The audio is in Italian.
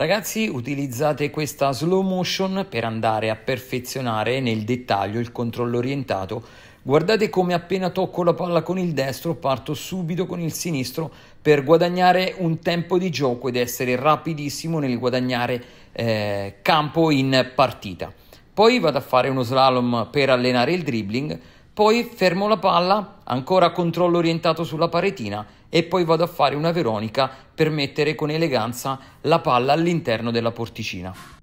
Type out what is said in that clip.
Ragazzi utilizzate questa slow motion per andare a perfezionare nel dettaglio il controllo orientato. Guardate come appena tocco la palla con il destro parto subito con il sinistro per guadagnare un tempo di gioco ed essere rapidissimo nel guadagnare eh, campo in partita. Poi vado a fare uno slalom per allenare il dribbling poi fermo la palla, ancora controllo orientato sulla paretina e poi vado a fare una Veronica per mettere con eleganza la palla all'interno della porticina.